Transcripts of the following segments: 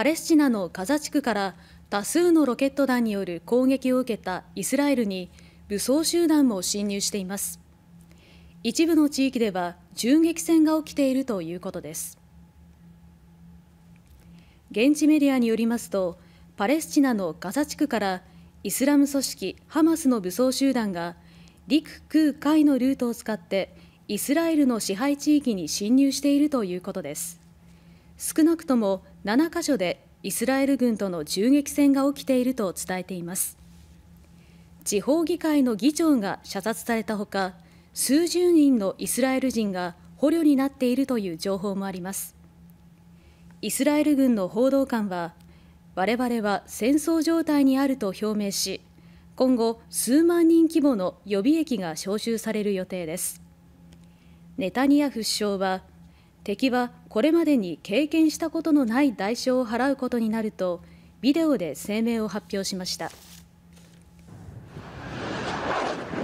パレスチナのガザ地区から多数のロケット弾による攻撃を受けたイスラエルに武装集団も侵入しています一部の地域では銃撃戦が起きているということです現地メディアによりますとパレスチナのガザ地区からイスラム組織ハマスの武装集団が陸空海のルートを使ってイスラエルの支配地域に侵入しているということです少なくとも7カ所でイスラエル軍との銃撃戦が起きていると伝えています地方議会の議長が射殺されたほか数十人のイスラエル人が捕虜になっているという情報もありますイスラエル軍の報道官は我々は戦争状態にあると表明し今後数万人規模の予備役が招集される予定ですネタニヤフ首相は敵はこれまでに経験したことのない代償を払うことになるとビデオで声明を発表しました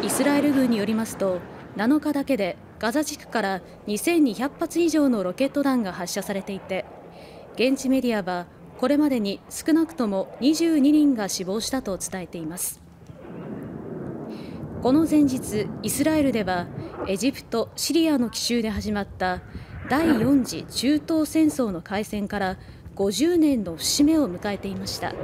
イスラエル軍によりますと7日だけでガザ地区から2200発以上のロケット弾が発射されていて現地メディアはこれまでに少なくとも22人が死亡したと伝えていますこの前日イスラエルではエジプト・シリアの奇襲で始まった第4次中東戦争の開戦から50年の節目を迎えていました。